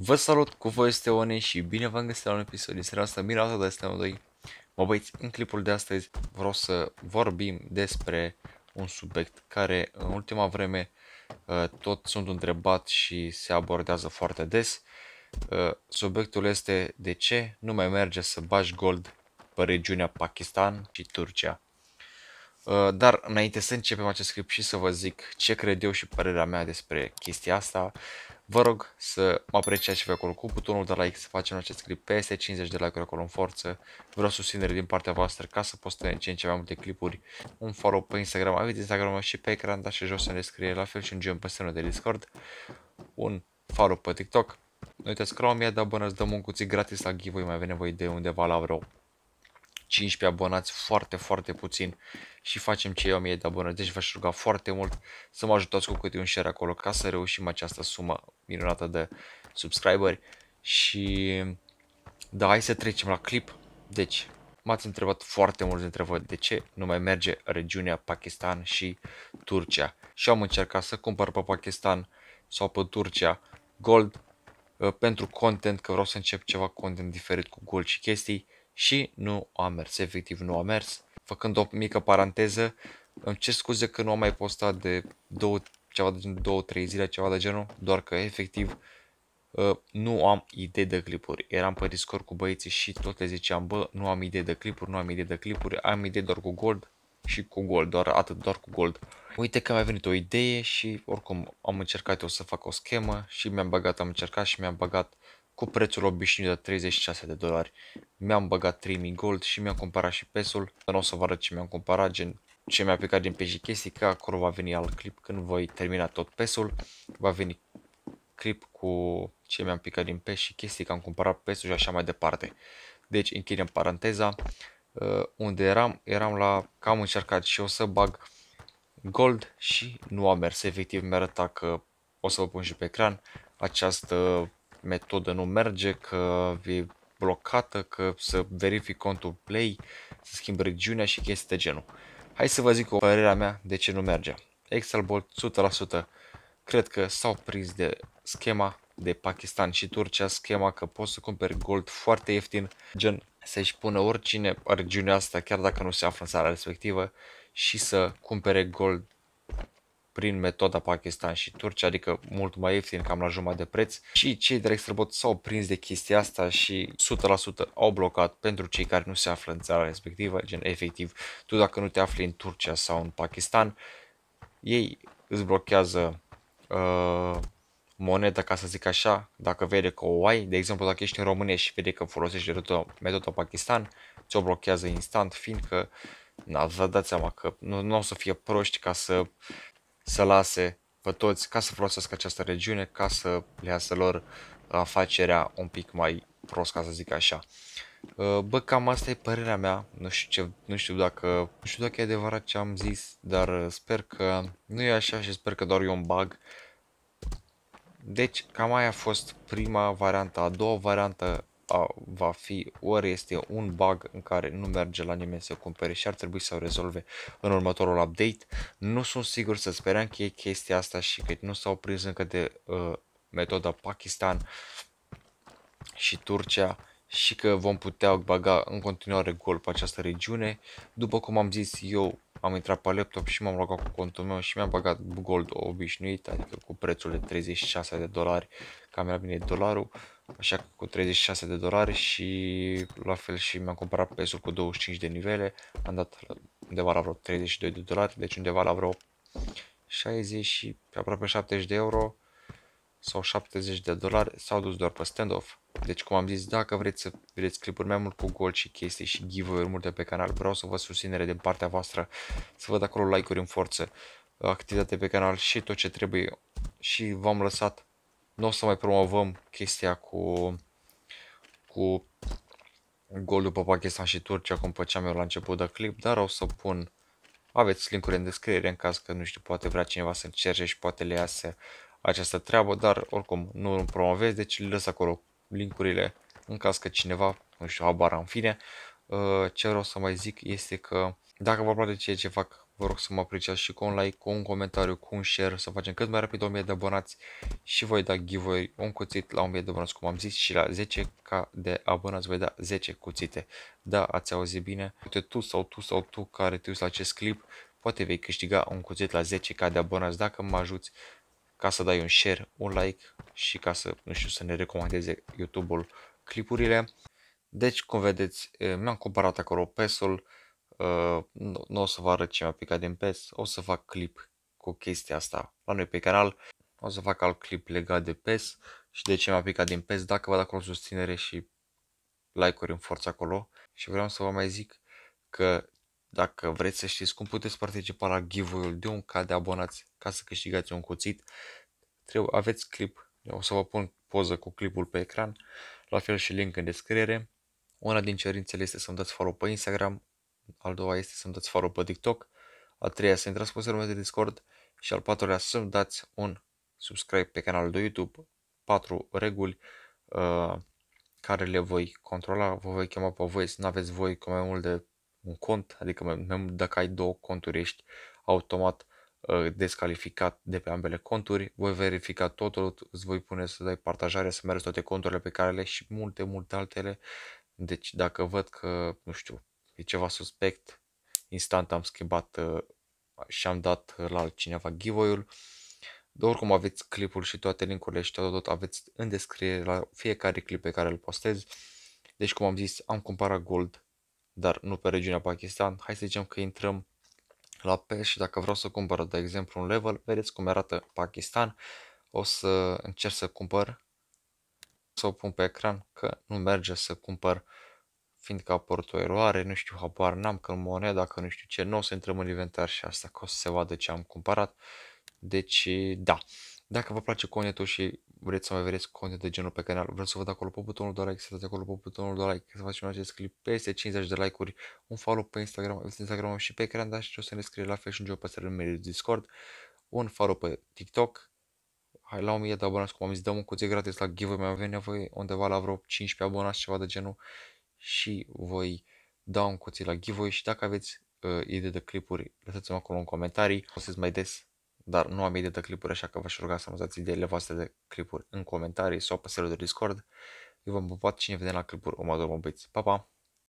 Vă salut, cu voi este One și bine v-am găsit la un episod din seria asta, mira de Steam 2. Mă băiți, în clipul de astăzi vreau să vorbim despre un subiect care în ultima vreme uh, tot sunt întrebat și se abordează foarte des. Uh, subiectul este de ce nu mai merge să bași gold pe regiunea Pakistan și Turcia. Uh, dar înainte să începem acest clip și să vă zic ce cred eu și părerea mea despre chestia asta, vă rog să mă apreciați și vă acolo cu butonul de like să facem acest clip peste 50 de like-uri acolo în forță. Vreau susținere din partea voastră ca să postăm în ce în ce mai multe clipuri. Un follow pe Instagram, aveți Instagram și pe ecran, dar și jos în descriere, la fel și un gem pe semnul de Discord. Un follow pe TikTok. Nu uitați că la 1000 de abonați dăm un cuțit gratis la giveaway, mai avem nevoie de undeva la vreo 15 abonați, foarte, foarte puțin și facem cei 1000 de abonați. Deci v-aș ruga foarte mult să mă ajutați cu câte un share acolo ca să reușim această sumă minunată de subscriberi și da, hai să trecem la clip. Deci, m-ați întrebat foarte mulți dintre voi de ce nu mai merge regiunea Pakistan și Turcia. Și am încercat să cumpăr pe Pakistan sau pe Turcia gold uh, pentru content, că vreau să încep ceva content diferit cu gold și chestii și nu a mers, efectiv nu a mers. Făcând o mică paranteză, îmi cer scuze că nu am mai postat de două, ceva de genul, două, trei zile, ceva de genul, doar că efectiv ă, nu am idei de clipuri. Eram pe Discord cu băieții și tot le ziceam, bă, nu am idei de clipuri, nu am idei de clipuri, am idei doar cu Gold și cu Gold, doar atât, doar cu Gold. Uite că mi-a venit o idee și oricum am încercat eu să fac o schemă și mi-am băgat, am încercat și mi-am băgat uh, cu prețul obișnuit de 36 de dolari. Mi-am băgat 3000 gold și mi-am cumpărat și pesul. Nu o să vă arăt ce mi-am cumpărat, gen ce mi-a picat din pe și chestii, că acolo va veni alt clip când voi termina tot pesul. Va veni clip cu ce mi-am picat din pe și chestii, că am cumpărat pesul și așa mai departe. Deci închidem paranteza. Uh, unde eram, eram la cam am încercat și o să bag gold și nu a mers. Efectiv mi arăta că o să vă pun și pe ecran această metodă nu merge, că e blocată, că să verific contul Play, să schimb regiunea și chestii de genul. Hai să vă zic o părerea mea de ce nu merge. Excel Bolt 100% cred că s-au prins de schema de Pakistan și Turcia, schema că poți să cumperi gold foarte ieftin, gen să-și pună oricine regiunea asta, chiar dacă nu se află în țara respectivă, și să cumpere gold prin metoda Pakistan și Turcia, adică mult mai ieftin, cam la jumătate de preț și cei de la Extrabot s-au prins de chestia asta și 100% au blocat pentru cei care nu se află în țara respectivă, gen efectiv, tu dacă nu te afli în Turcia sau în Pakistan, ei îți blochează uh, moneda, ca să zic așa, dacă vede că o ai, de exemplu dacă ești în România și vede că folosești metoda Pakistan, ți-o blochează instant, fiindcă na, vă dați seama că nu, nu o să fie proști ca să să lase pe toți ca să folosească această regiune, ca să le iasă lor afacerea un pic mai prost, ca să zic așa. Uh, bă, cam asta e părerea mea, nu știu, ce, nu știu dacă nu știu dacă e adevărat ce am zis, dar sper că nu e așa și sper că doar e un bug. Deci, cam aia a fost prima variantă, a doua variantă a, va fi ori este un bug în care nu merge la nimeni să cumpere și ar trebui să o rezolve în următorul update. Nu sunt sigur să sperăm că e chestia asta și că nu s-au prins încă de uh, metoda Pakistan și Turcia și că vom putea baga în continuare gol pe această regiune. După cum am zis, eu am intrat pe laptop și m-am logat cu contul meu și mi-am bagat gold obișnuit, adică cu prețul de 36 de dolari, cam era bine dolarul. Uh, Așa cu 36 de dolari și la fel și mi-am cumpărat pe ul cu 25 de nivele, am dat undeva la vreo 32 de dolari, deci undeva la vreo 60 și aproape 70 de euro sau 70 de dolari s-au dus doar pe standoff. Deci cum am zis, dacă vreți să vedeți clipuri mai mult cu gol și chestii și giveaway-uri multe pe canal, vreau să vă susținere din partea voastră, să văd acolo like-uri în forță, activitate pe canal și tot ce trebuie și v-am lăsat nu o să mai promovăm chestia cu, cu golul pe Pakistan și Turcia, cum făceam eu la început de clip, dar o să pun, aveți linkuri în descriere în caz că, nu știu, poate vrea cineva să încerce și poate le iasă această treabă, dar oricum nu îl promovez, deci le las acolo linkurile în caz că cineva, nu știu, abara în fine. Uh, ce vreau să mai zic este că dacă vă place ceea ce fac, Vă rog să mă apreciați și cu un like, cu un comentariu, cu un share, să facem cât mai rapid 1000 de abonați și voi da giveaway un cuțit la 1000 de abonați, cum am zis, și la 10k de abonați voi da 10 cuțite. Da, ați auzit bine, Uite tu sau tu sau tu care te uiți la acest clip, poate vei câștiga un cuțit la 10k de abonați dacă mă ajuți ca să dai un share, un like și ca să, nu știu, să ne recomandeze YouTube-ul clipurile. Deci, cum vedeți, eh, mi-am cumpărat acolo pesul nu, uh, nu o să vă arăt ce mi-a picat din PES, o să fac clip cu chestia asta la noi pe canal, o să fac alt clip legat de PES și de ce mi-a picat din PES, dacă vă dați acolo susținere și like-uri în forță acolo și vreau să vă mai zic că dacă vreți să știți cum puteți participa la giveaway-ul de un cad de abonați ca să câștigați un cuțit, trebuie, aveți clip, Eu o să vă pun poză cu clipul pe ecran, la fel și link în descriere. Una din cerințele este să-mi dați follow pe Instagram, al doua este să-mi dați follow pe TikTok, al treia să intrați pe serverul de Discord și al patrulea să-mi dați un subscribe pe canalul de YouTube, patru reguli uh, care le voi controla, vă voi chema pe voi să nu aveți voi cu mai mult de un cont, adică mai, mai mult dacă ai două conturi ești automat uh, descalificat de pe ambele conturi, voi verifica totul, îți voi pune să dai partajare, să mergi toate conturile pe care le și multe, multe altele. Deci dacă văd că, nu știu, e ceva suspect. Instant am schimbat uh, și am dat la cineva giveaway-ul. De oricum aveți clipul și toate linkurile și tot, tot aveți în descriere la fiecare clip pe care îl postez. Deci cum am zis, am cumpărat gold, dar nu pe regiunea Pakistan. Hai să zicem că intrăm la PES și dacă vreau să cumpăr, de exemplu, un level, vedeți cum arată Pakistan. O să încerc să cumpăr, să o pun pe ecran, că nu merge să cumpăr fiindcă că apărut o eroare, nu știu, habar n-am că în moneda, că nu știu ce, nu o să intrăm în inventar și asta, că o să se vadă ce am cumpărat. Deci, da, dacă vă place conetul și vreți să mai vedeți content de genul pe canal, vreau să vă acolo pe butonul de like, să dați acolo pe butonul de like, să facem acest clip peste 50 de like-uri, un follow pe Instagram, pe Instagram și pe ecran, dar și o să ne scrie la fel și un job pe de Discord, un follow pe TikTok, hai la 1000 de abonați, cum am zis, dăm un cuțit gratis la giveaway, mai avem nevoie undeva la vreo 15 abonați, ceva de genul și voi da un cuțit la giveaway și dacă aveți uh, idei de clipuri, lăsați-mă acolo în comentarii, să mai des, dar nu am idei de clipuri, așa că v-aș ruga să lăsați ideile voastre de clipuri în comentarii sau pe serverul de Discord. Eu vă pupat și ne vedem la clipuri o următorul. Pa, pa!